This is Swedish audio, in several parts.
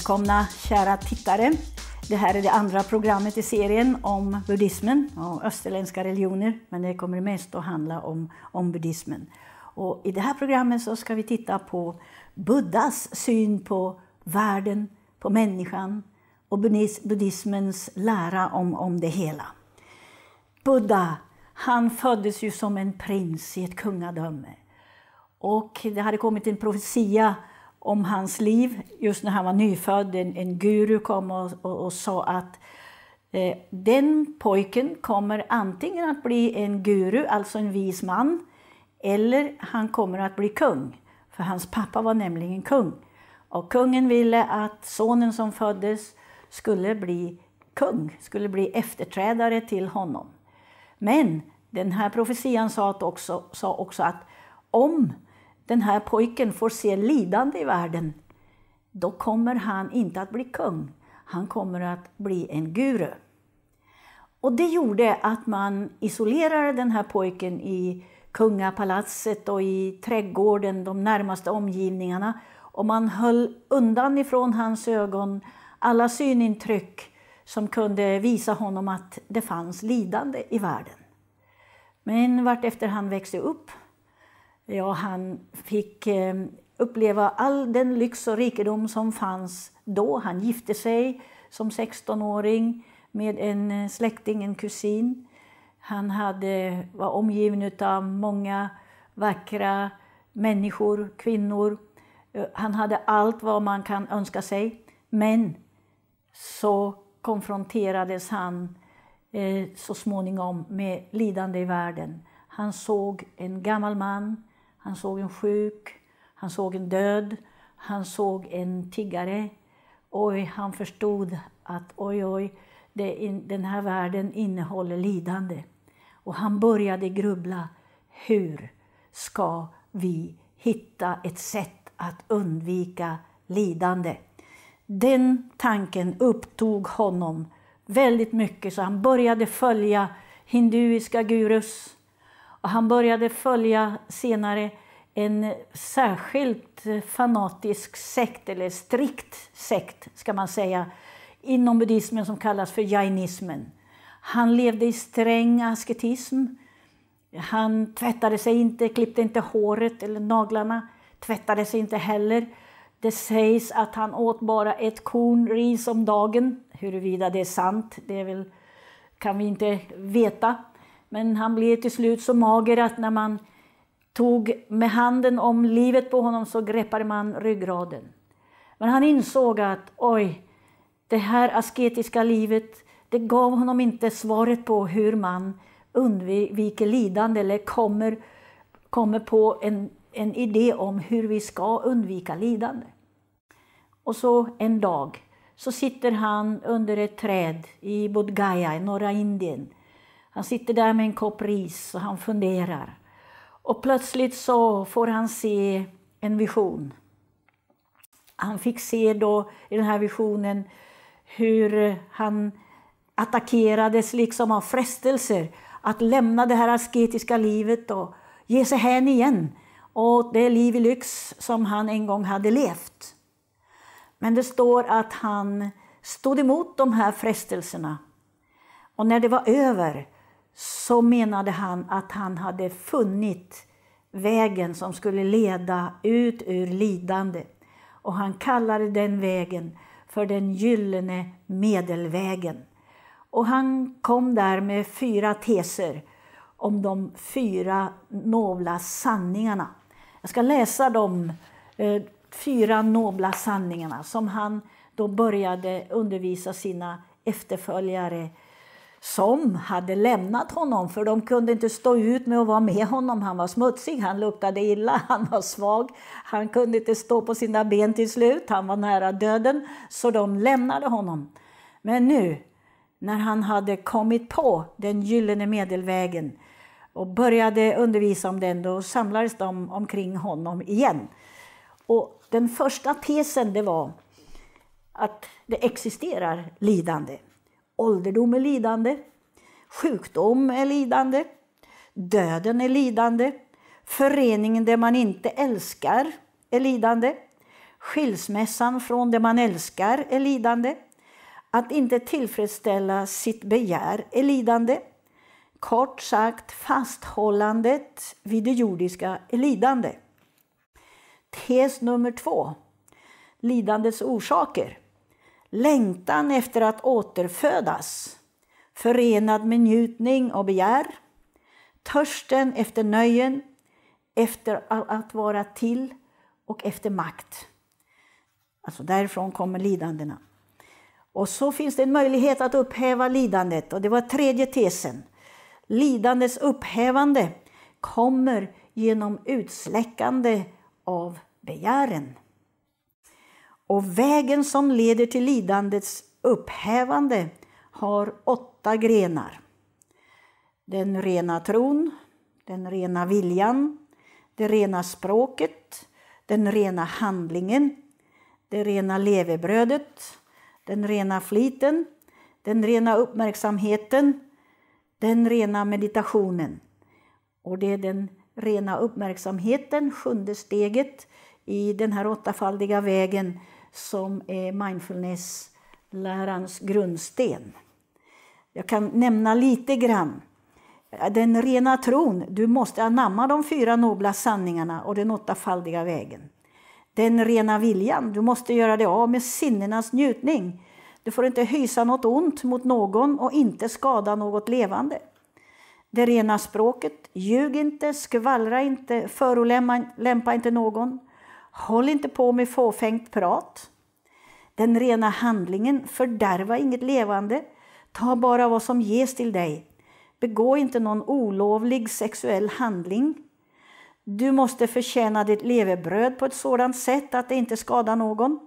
Välkomna kära tittare. Det här är det andra programmet i serien om buddhismen och österländska religioner, men det kommer mest att handla om, om buddhismen. Och I det här programmet så ska vi titta på Buddhas syn på världen, på människan och buddhismens lära om, om det hela. Buddha, han föddes ju som en prins i ett kungadöme. Och det hade kommit en profetia om hans liv just när han var nyfödd. En, en guru kom och, och, och sa att eh, den pojken kommer antingen att bli en guru, alltså en vis man, eller han kommer att bli kung. För hans pappa var nämligen kung. Och kungen ville att sonen som föddes skulle bli kung, skulle bli efterträdare till honom. Men den här profetian sa också, sa också att om den här pojken får se lidande i världen, då kommer han inte att bli kung. Han kommer att bli en guru. Och det gjorde att man isolerade den här pojken i kungapalatset och i trädgården, de närmaste omgivningarna. Och man höll undan ifrån hans ögon alla synintryck som kunde visa honom att det fanns lidande i världen. Men vart efter han växte upp Ja, han fick eh, uppleva all den lyx och rikedom som fanns då. Han gifte sig som 16-åring med en eh, släkting, en kusin. Han hade, var omgiven av många vackra människor, kvinnor. Eh, han hade allt vad man kan önska sig. Men så konfronterades han eh, så småningom med lidande i världen. Han såg en gammal man han såg en sjuk, han såg en död, han såg en tiggare. Oj, han förstod att oj, oj, in, den här världen innehåller lidande. Och han började grubbla. Hur ska vi hitta ett sätt att undvika lidande? Den tanken upptog honom väldigt mycket, så han började följa hinduiska gurus, och han började följa senare en särskilt fanatisk sekt, eller strikt sekt ska man säga, inom buddhismen som kallas för jainismen. Han levde i sträng asketism. Han tvättade sig inte, klippte inte håret eller naglarna, tvättade sig inte heller. Det sägs att han åt bara ett korn ris om dagen. Huruvida det är sant, det väl, kan vi inte veta. Men han blev till slut så mager att när man tog med handen om livet på honom så greppade man ryggraden. Men han insåg att oj, det här asketiska livet det gav honom inte svaret på hur man undviker lidande eller kommer, kommer på en, en idé om hur vi ska undvika lidande. Och så en dag så sitter han under ett träd i Bodh Gaya i norra Indien han sitter där med en kopp ris och han funderar. Och plötsligt så får han se en vision. Han fick se då i den här visionen hur han attackerades liksom av frestelser att lämna det här asketiska livet och ge sig hän igen åt det liv i lyx som han en gång hade levt. Men det står att han stod emot de här frestelserna. Och när det var över så menade han att han hade funnit vägen som skulle leda ut ur lidande. Och han kallade den vägen för den gyllene medelvägen. Och han kom där med fyra teser om de fyra nobla sanningarna. Jag ska läsa de eh, fyra nobla sanningarna som han då började undervisa sina efterföljare som hade lämnat honom för de kunde inte stå ut med att vara med honom. Han var smutsig, han luktade illa, han var svag, han kunde inte stå på sina ben till slut, han var nära döden, så de lämnade honom. Men nu, när han hade kommit på den gyllene medelvägen och började undervisa om den, då samlades de omkring honom igen. Och den första tesen det var att det existerar lidande. Ålderdom är lidande. Sjukdom är lidande. Döden är lidande. Föreningen där man inte älskar är lidande. Skilsmässan från det man älskar är lidande. Att inte tillfredsställa sitt begär är lidande. Kort sagt, fasthållandet vid det jordiska är lidande. Tes nummer två, lidandets orsaker längtan efter att återfödas förenad med njutning och begär, törsten efter nöjen, efter att vara till och efter makt. Alltså därifrån kommer lidandena. Och så finns det en möjlighet att upphäva lidandet, och det var tredje tesen. Lidandets upphävande kommer genom utsläckande av begären. Och vägen som leder till lidandets upphävande har åtta grenar. Den rena tron, den rena viljan, det rena språket, den rena handlingen, det rena levebrödet, den rena fliten, den rena uppmärksamheten, den rena meditationen. Och det är den rena uppmärksamheten, sjunde steget i den här åttafaldiga vägen, som är mindfulness-lärans grundsten. Jag kan nämna lite grann. Den rena tron, du måste anamma de fyra nobla sanningarna och den åttafaldiga vägen. Den rena viljan, du måste göra dig av med sinnenas njutning. Du får inte hysa något ont mot någon och inte skada något levande. Det rena språket, ljug inte, skvallra inte, förolämpa inte någon. Håll inte på med fåfängt prat. Den rena handlingen fördärva inget levande. Ta bara vad som ges till dig. Begå inte någon olovlig sexuell handling. Du måste förtjäna ditt levebröd på ett sådant sätt att det inte skadar någon.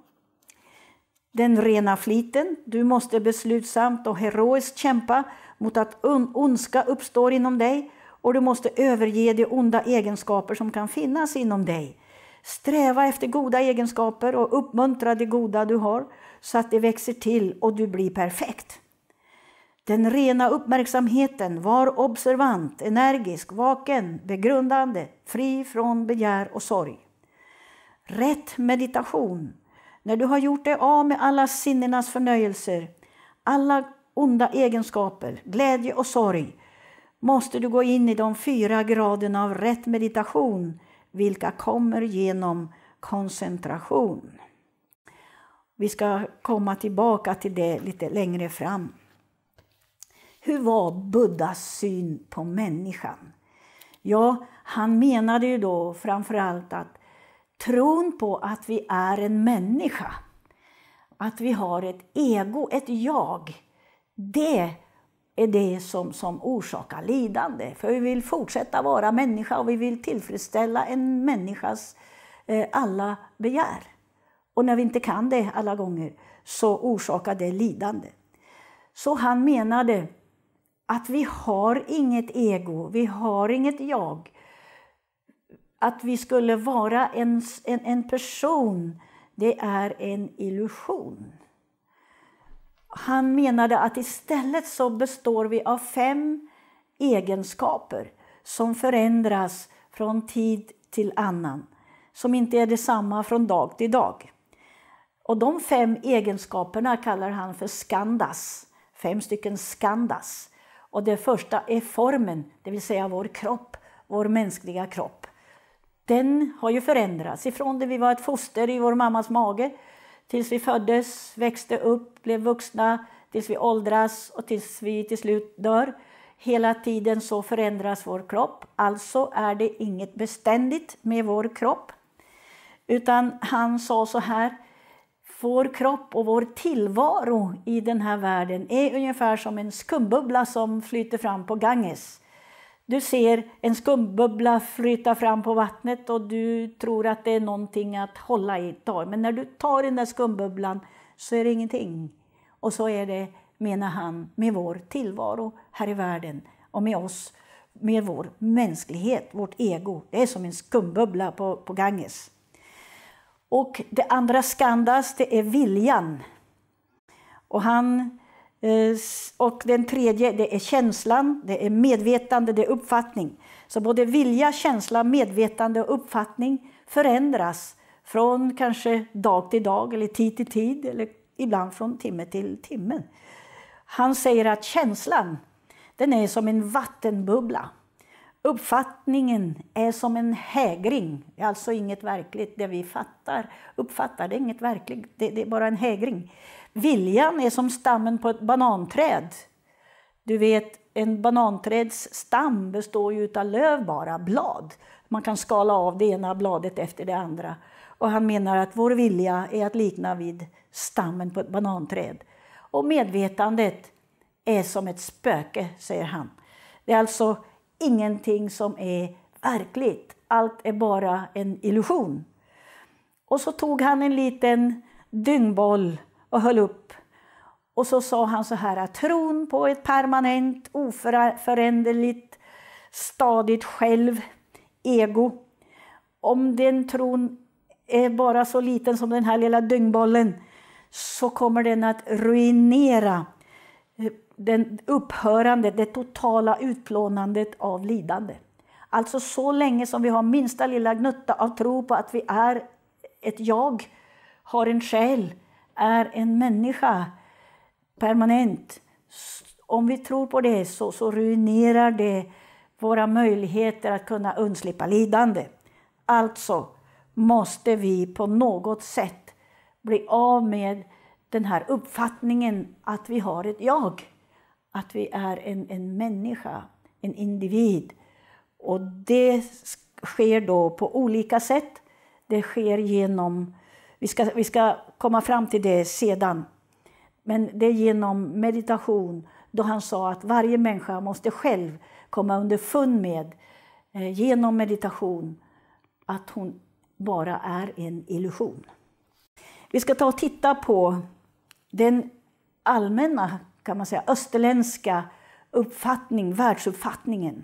Den rena fliten, du måste beslutsamt och heroiskt kämpa mot att ondska uppstår inom dig och du måste överge de onda egenskaper som kan finnas inom dig Sträva efter goda egenskaper och uppmuntra det goda du har så att det växer till och du blir perfekt. Den rena uppmärksamheten, var observant, energisk, vaken, begrundande, fri från begär och sorg. Rätt meditation. När du har gjort dig av med alla sinnenas förnöjelser, alla onda egenskaper, glädje och sorg, måste du gå in i de fyra graderna av rätt meditation vilka kommer genom koncentration. Vi ska komma tillbaka till det lite längre fram. Hur var Buddhas syn på människan? Ja, han menade ju då framförallt att tron på att vi är en människa, att vi har ett ego, ett jag, det är det som, som orsakar lidande. För vi vill fortsätta vara människa och vi vill tillfredsställa en människas eh, alla begär. Och när vi inte kan det alla gånger så orsakar det lidande. Så han menade att vi har inget ego, vi har inget jag. Att vi skulle vara en, en, en person, det är en illusion. Han menade att istället så består vi av fem egenskaper som förändras från tid till annan, som inte är detsamma från dag till dag. Och de fem egenskaperna kallar han för skandas, fem stycken skandas. Och det första är formen, det vill säga vår kropp, vår mänskliga kropp. Den har ju förändrats ifrån det vi var ett foster i vår mammas mage tills vi föddes, växte upp, blev vuxna, tills vi åldras och tills vi till slut dör. Hela tiden så förändras vår kropp. Alltså är det inget beständigt med vår kropp. Utan han sa så här, vår kropp och vår tillvaro i den här världen är ungefär som en skumbubbla som flyter fram på Ganges. Du ser en skumbubbla flyta fram på vattnet och du tror att det är någonting att hålla i Men när du tar den där skumbubblan så är det ingenting. Och så är det, menar han, med vår tillvaro här i världen och med oss, med vår mänsklighet, vårt ego. Det är som en skumbubbla på, på Ganges. Och det andra skandas, det är viljan. Och han Eh, och den tredje det är känslan, det är medvetande, det är uppfattning. Så både vilja, känsla, medvetande och uppfattning förändras från kanske dag till dag, eller tid till tid eller ibland från timme till timme. Han säger att känslan den är som en vattenbubbla. Uppfattningen är som en hägring, det är alltså inget verkligt. Det vi fattar, uppfattar det är inget verkligt, det, det är bara en hägring. Viljan är som stammen på ett bananträd. Du vet, en bananträds stam består ju av löv bara, blad. Man kan skala av det ena bladet efter det andra. Och han menar att vår vilja är att likna vid stammen på ett bananträd. Och medvetandet är som ett spöke, säger han. Det är alltså ingenting som är verkligt. Allt är bara en illusion. Och så tog han en liten dyngboll och höll upp. Och så sa han så här att tron på ett permanent, oföränderligt, stadigt själv, ego. Om den tron är bara så liten som den här lilla dyngbollen så kommer den att ruinera eh, den upphörande, det totala utplånandet av lidande. Alltså så länge som vi har minsta lilla gnutta av tro på att vi är ett jag, har en själ, är en människa permanent. Om vi tror på det så, så ruinerar det våra möjligheter att kunna undslippa lidande. Alltså måste vi på något sätt bli av med den här uppfattningen att vi har ett jag. Att vi är en, en människa, en individ. Och det sker då på olika sätt. Det sker genom vi ska, vi ska komma fram till det sedan. Men det är genom meditation, då han sa att varje människa måste själv komma underfund med, eh, genom meditation, att hon bara är en illusion. Vi ska ta och titta på den allmänna, kan man säga, österländska uppfattning, världsuppfattningen.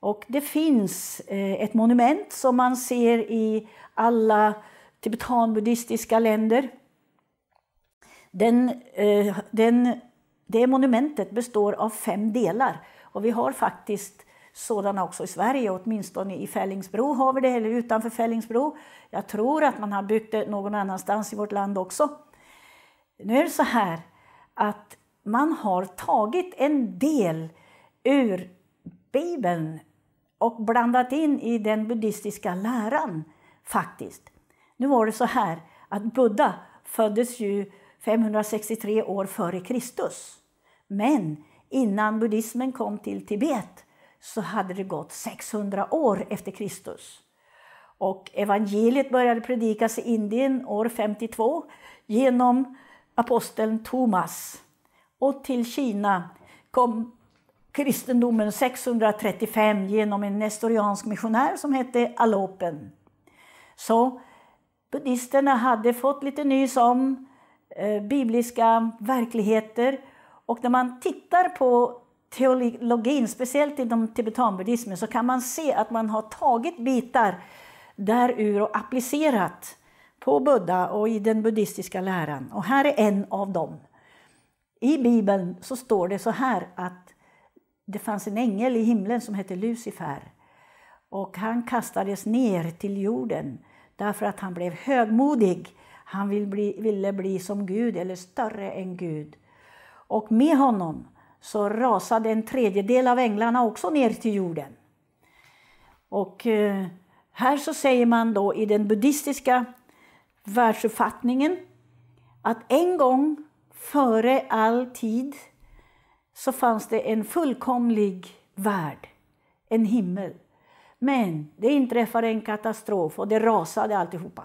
Och det finns eh, ett monument som man ser i alla tibetan-buddhistiska länder. Den, eh, den, det monumentet består av fem delar och vi har faktiskt sådana också i Sverige, åtminstone i Fällingsbro har vi det, eller utanför Fällingsbro. Jag tror att man har byggt det någon annanstans i vårt land också. Nu är det så här att man har tagit en del ur Bibeln och blandat in i den buddhistiska läran, faktiskt. Nu var det så här att Buddha föddes ju 563 år före Kristus. Men innan buddhismen kom till Tibet så hade det gått 600 år efter Kristus. Och evangeliet började predikas i Indien år 52 genom aposteln Thomas. Och till Kina kom kristendomen 635 genom en nestoriansk missionär som hette Alopen. Så Buddhisterna hade fått lite nys om eh, bibliska verkligheter. Och när man tittar på teologin, speciellt inom tibetanbuddhismen, så kan man se att man har tagit bitar därur och applicerat på Buddha och i den buddhistiska läran. Och här är en av dem. I Bibeln så står det så här att det fanns en ängel i himlen som hette Lucifer. Och han kastades ner till jorden därför att han blev högmodig. Han vill bli, ville bli som Gud, eller större än Gud. Och med honom så rasade en tredjedel av änglarna också ner till jorden. Och eh, här så säger man då i den buddhistiska världsuppfattningen att en gång före all tid så fanns det en fullkomlig värld, en himmel. Men det inträffade en katastrof och det rasade alltihopa.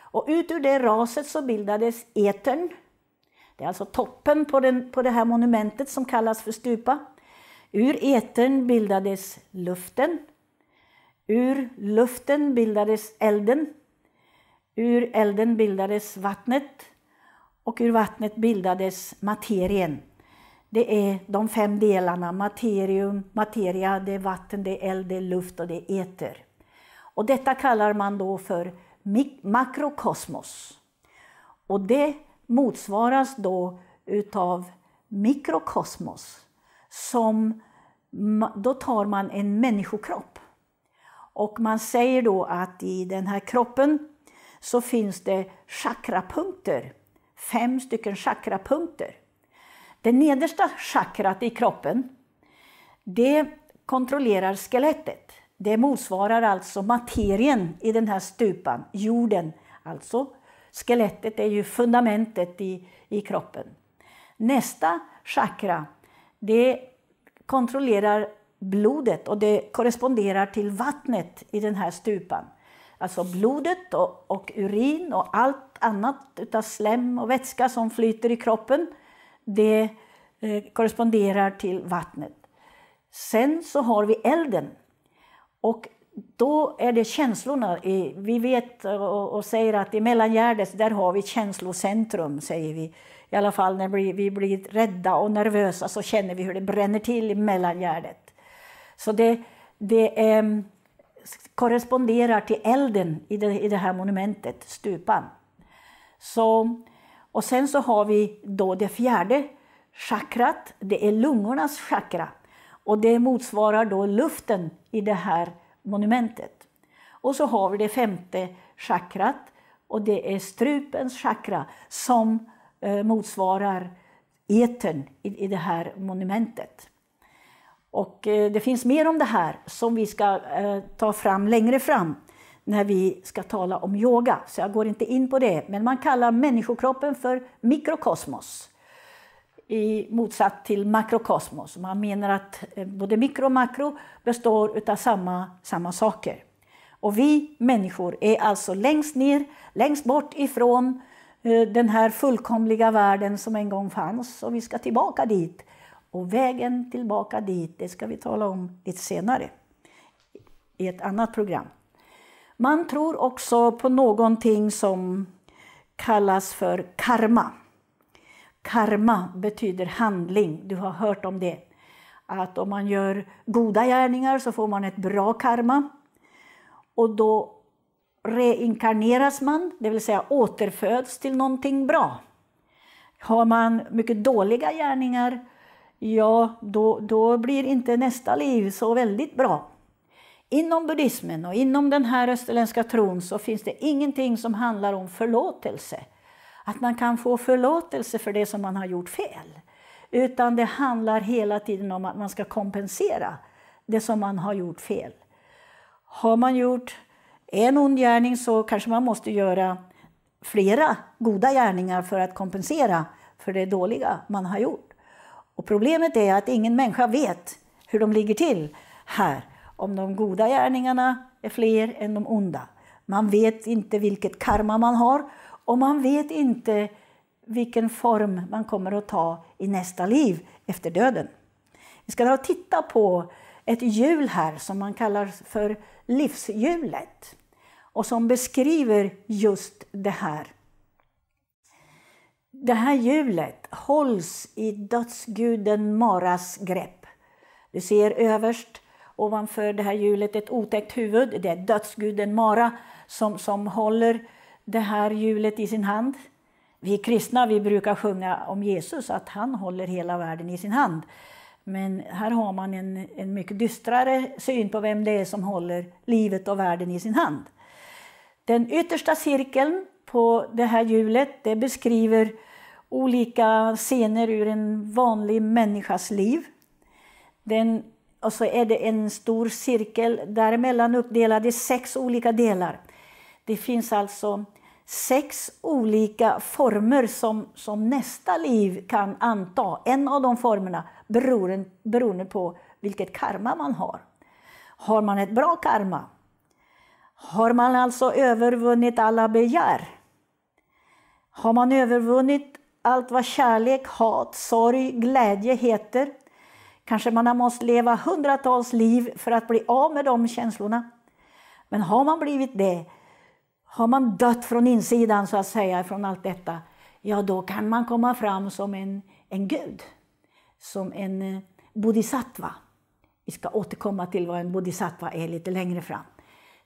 Och ut ur det raset så bildades etern. Det är alltså toppen på, den, på det här monumentet som kallas för Stupa. Ur etern bildades luften. Ur luften bildades elden. Ur elden bildades vattnet och ur vattnet bildades materien det är de fem delarna, materium, materia, det är vatten, det är eld, det är luft och det är eter. Och detta kallar man då för makrokosmos. Och det motsvaras då utav mikrokosmos. Som, då tar man en människokropp. Och man säger då att i den här kroppen så finns det chakrapunkter, fem stycken chakrapunkter. Det nedersta chakrat i kroppen det kontrollerar skelettet. Det motsvarar alltså materien i den här stupan, jorden. Alltså skelettet är ju fundamentet i, i kroppen. Nästa chakra det kontrollerar blodet och det korresponderar till vattnet i den här stupan. Alltså blodet och, och urin och allt annat av slem och vätska som flyter i kroppen det eh, korresponderar till vattnet. Sen så har vi elden. Och då är det känslorna. Vi vet och säger att i mellangärdet där har vi känslocentrum, säger vi. I alla fall när vi blir rädda och nervösa så känner vi hur det bränner till i mellangärdet. Så det, det eh, korresponderar till elden i det, i det här monumentet, stupan. Så och sen så har vi då det fjärde chakrat, det är lungornas chakra. Och det motsvarar då luften i det här monumentet. Och så har vi det femte chakrat och det är strupens chakra som eh, motsvarar etern i, i det här monumentet. Och eh, det finns mer om det här som vi ska eh, ta fram längre fram när vi ska tala om yoga, så jag går inte in på det. Men man kallar människokroppen för mikrokosmos i motsats till makrokosmos. Man menar att eh, både mikro och makro består av samma, samma saker. Och vi människor är alltså längst ner, längst bort ifrån eh, den här fullkomliga världen som en gång fanns och vi ska tillbaka dit. Och vägen tillbaka dit, det ska vi tala om lite senare i ett annat program. Man tror också på någonting som kallas för karma. Karma betyder handling. Du har hört om det. Att om man gör goda gärningar så får man ett bra karma. Och då reinkarneras man, det vill säga återföds till någonting bra. Har man mycket dåliga gärningar, ja, då, då blir inte nästa liv så väldigt bra. Inom buddhismen och inom den här österländska tron så finns det ingenting som handlar om förlåtelse. Att man kan få förlåtelse för det som man har gjort fel. Utan det handlar hela tiden om att man ska kompensera det som man har gjort fel. Har man gjort en ond gärning så kanske man måste göra flera goda gärningar för att kompensera för det dåliga man har gjort. Och problemet är att ingen människa vet hur de ligger till här om de goda gärningarna är fler än de onda. Man vet inte vilket karma man har och man vet inte vilken form man kommer att ta i nästa liv efter döden. Vi ska då titta på ett hjul här som man kallar för livshjulet och som beskriver just det här. Det här hjulet hålls i dödsguden Maras grepp. Du ser överst ovanför det här hjulet ett otäckt huvud. Det är dödsguden Mara som, som håller det här hjulet i sin hand. Vi kristna vi brukar sjunga om Jesus, att han håller hela världen i sin hand. Men här har man en, en mycket dystrare syn på vem det är som håller livet och världen i sin hand. Den yttersta cirkeln på det här hjulet det beskriver olika scener ur en vanlig människas liv. Den och så är det en stor cirkel däremellan uppdelad i sex olika delar. Det finns alltså sex olika former som, som nästa liv kan anta. En av de formerna beror, beroende på vilket karma man har. Har man ett bra karma? Har man alltså övervunnit alla begär? Har man övervunnit allt vad kärlek, hat, sorg, glädje heter? Kanske man har måste leva hundratals liv för att bli av med de känslorna. Men har man blivit det, har man dött från insidan så att säga, från allt detta, ja då kan man komma fram som en, en gud, som en eh, bodhisattva. Vi ska återkomma till vad en bodhisattva är lite längre fram.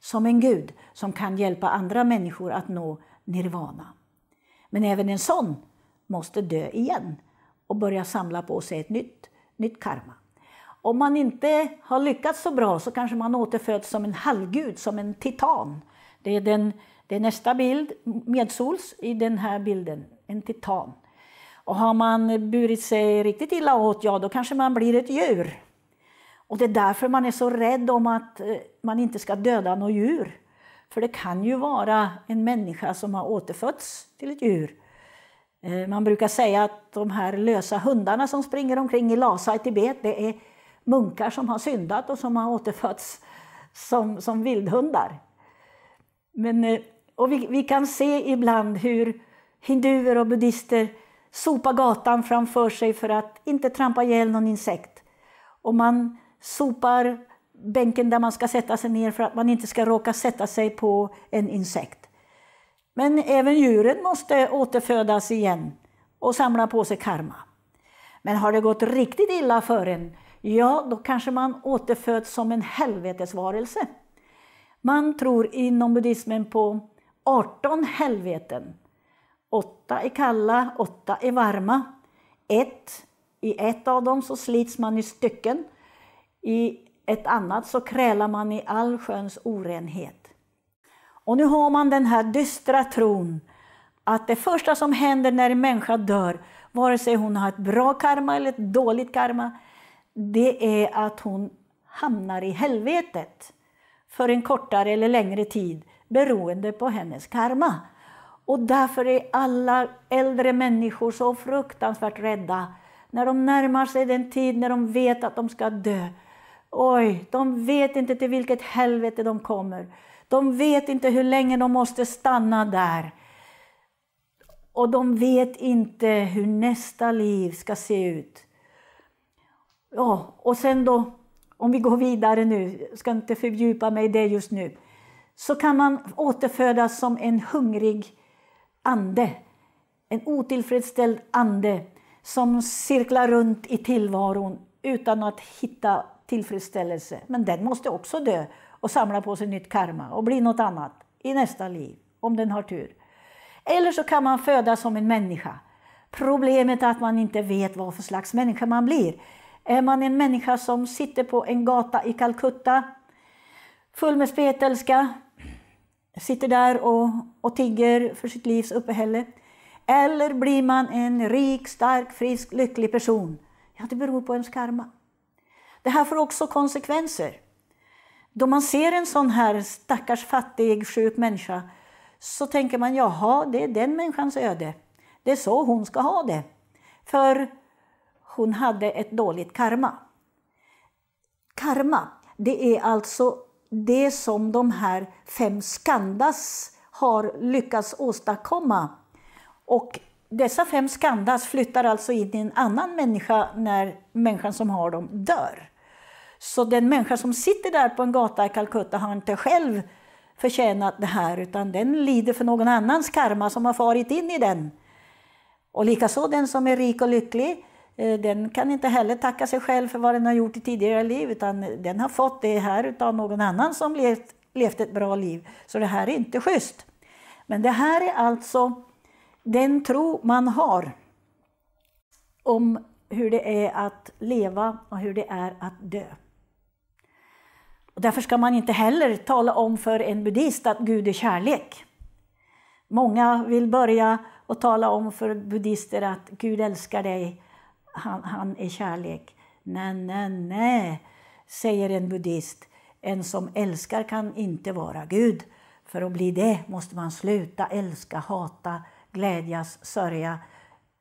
Som en gud som kan hjälpa andra människor att nå nirvana. Men även en sån måste dö igen och börja samla på sig ett nytt nytt karma. Om man inte har lyckats så bra så kanske man återföds som en halvgud, som en titan. Det är, den, det är nästa bild, medsols, i den här bilden, en titan. Och har man burit sig riktigt illa åt, ja då kanske man blir ett djur. Och det är därför man är så rädd om att eh, man inte ska döda något djur. För det kan ju vara en människa som har återfötts till ett djur Eh, man brukar säga att de här lösa hundarna som springer omkring i Lhasa i Tibet, det är munkar som har syndat och som har återfötts som, som vildhundar. Men, eh, och vi, vi kan se ibland hur hinduer och buddhister sopar gatan framför sig för att inte trampa ihjäl någon insekt. Och man sopar bänken där man ska sätta sig ner för att man inte ska råka sätta sig på en insekt. Men även djuren måste återfödas igen och samla på sig karma. Men har det gått riktigt illa för en, ja, då kanske man återföds som en helvetesvarelse. Man tror inom buddhismen på 18 helveten. Åtta är kalla, åtta är varma. Ett, I ett av dem så slits man i stycken. I ett annat så krälar man i allsköns orenhet. Och nu har man den här dystra tron att det första som händer när en människa dör, vare sig hon har ett bra karma eller ett dåligt karma, det är att hon hamnar i helvetet för en kortare eller längre tid beroende på hennes karma. Och därför är alla äldre människor så fruktansvärt rädda när de närmar sig den tid när de vet att de ska dö. Oj, de vet inte till vilket helvete de kommer. De vet inte hur länge de måste stanna där. Och de vet inte hur nästa liv ska se ut. Ja, och sen då, om vi går vidare nu, jag ska inte fördjupa mig i det just nu, så kan man återfödas som en hungrig ande. En otillfredsställd ande som cirklar runt i tillvaron utan att hitta tillfredsställelse. Men den måste också dö och samla på sig nytt karma och bli något annat i nästa liv, om den har tur. Eller så kan man födas som en människa. Problemet är att man inte vet vad för slags människa man blir. Är man en människa som sitter på en gata i Calcutta, full med spetälska, sitter där och, och tigger för sitt livs uppehälle? Eller blir man en rik, stark, frisk, lycklig person? Ja, det beror på ens karma. Det här får också konsekvenser. Då man ser en sån här stackars fattig, sjuk människa så tänker man jaha, det är den människans öde. Det är så hon ska ha det. För hon hade ett dåligt karma. Karma, det är alltså det som de här fem skandas har lyckats åstadkomma. Och dessa fem skandas flyttar alltså in i en annan människa när människan som har dem dör. Så den människa som sitter där på en gata i Calcutta har inte själv förtjänat det här utan den lider för någon annans karma som har farit in i den. Och likaså den som är rik och lycklig, eh, den kan inte heller tacka sig själv för vad den har gjort i tidigare liv utan den har fått det här av någon annan som levt, levt ett bra liv. Så det här är inte schysst. Men det här är alltså den tro man har om hur det är att leva och hur det är att dö. Och därför ska man inte heller tala om för en buddhist att Gud är kärlek. Många vill börja och tala om för buddhister att Gud älskar dig, han, han är kärlek. Nej, nej, nej, säger en buddhist. En som älskar kan inte vara Gud. För att bli det måste man sluta älska, hata, glädjas, sörja,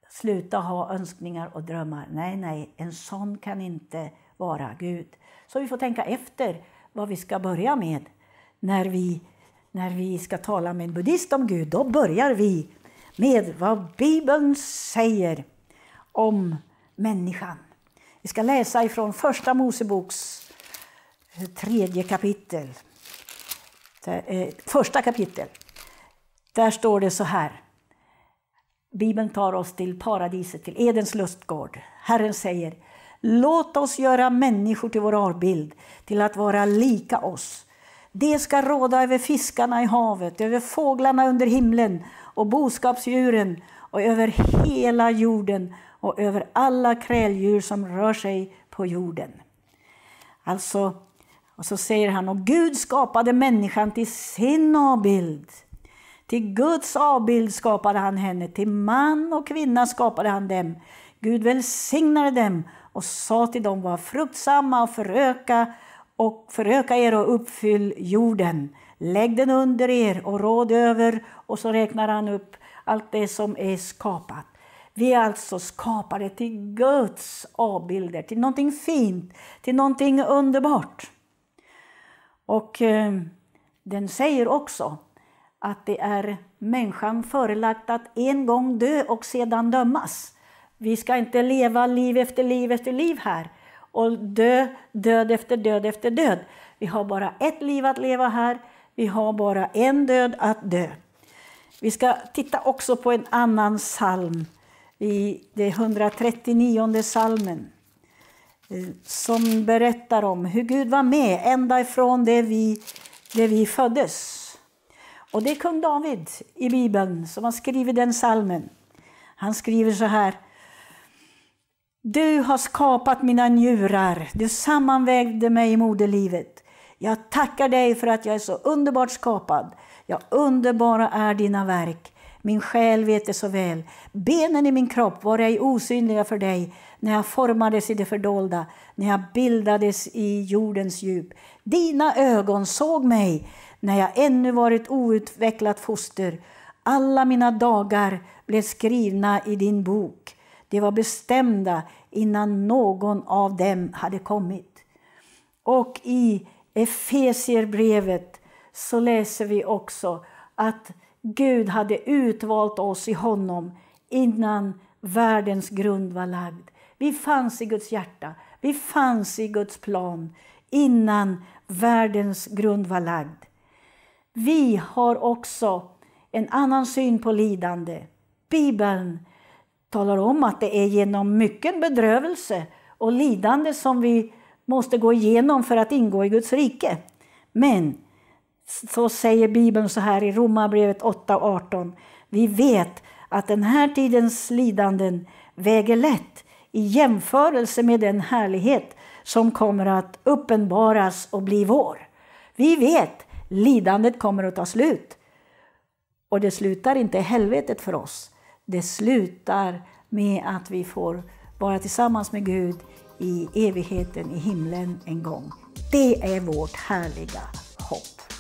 sluta ha önskningar och drömmar. Nej, nej, en sån kan inte vara Gud. Så vi får tänka efter vad vi ska börja med. När vi, när vi ska tala med en buddhist om Gud, då börjar vi med vad Bibeln säger om människan. Vi ska läsa ifrån Första Moseboks eh, tredje kapitel. Eh, första kapitel. Där står det så här. Bibeln tar oss till paradiset, till Edens lustgård. Herren säger Låt oss göra människor till vår avbild, till att vara lika oss. Det ska råda över fiskarna i havet, över fåglarna under himlen och boskapsdjuren och över hela jorden och över alla kräldjur som rör sig på jorden. Alltså, och så säger han, och Gud skapade människan till sin avbild. Till Guds avbild skapade han henne, till man och kvinna skapade han dem. Gud välsignade dem och sa till dem, var fruktsamma och föröka och föröka er och uppfyll jorden. Lägg den under er och råd över. Och så räknar han upp allt det som är skapat. Vi är alltså skapade till Guds avbilder, till någonting fint, till någonting underbart. Och eh, den säger också att det är människan förelagt att en gång dö och sedan dömas. Vi ska inte leva liv efter liv efter liv här och dö död efter död efter död. Vi har bara ett liv att leva här. Vi har bara en död att dö. Vi ska titta också på en annan psalm, i den 139 salmen som berättar om hur Gud var med ända ifrån det vi, det vi föddes. Och Det är kung David i Bibeln som har skrivit den salmen. Han skriver så här. Du har skapat mina njurar, du sammanvägde mig i moderlivet. Jag tackar dig för att jag är så underbart skapad. Jag underbara är dina verk. Min själ vet det så väl. Benen i min kropp var ej osynliga för dig när jag formades i det fördolda, när jag bildades i jordens djup. Dina ögon såg mig när jag ännu var ett outvecklat foster. Alla mina dagar blev skrivna i din bok. De var bestämda innan någon av dem hade kommit. Och i Efesierbrevet så läser vi också att Gud hade utvalt oss i honom innan världens grund var lagd. Vi fanns i Guds hjärta, vi fanns i Guds plan innan världens grund var lagd. Vi har också en annan syn på lidande. Bibeln talar om att det är genom mycken bedrövelse och lidande som vi måste gå igenom för att ingå i Guds rike. Men så säger Bibeln så här i Romarbrevet 8.18. Vi vet att den här tidens lidanden väger lätt i jämförelse med den härlighet som kommer att uppenbaras och bli vår. Vi vet lidandet kommer att ta slut. Och det slutar inte i helvetet för oss det slutar med att vi får vara tillsammans med Gud i evigheten i himlen en gång. Det är vårt härliga hopp.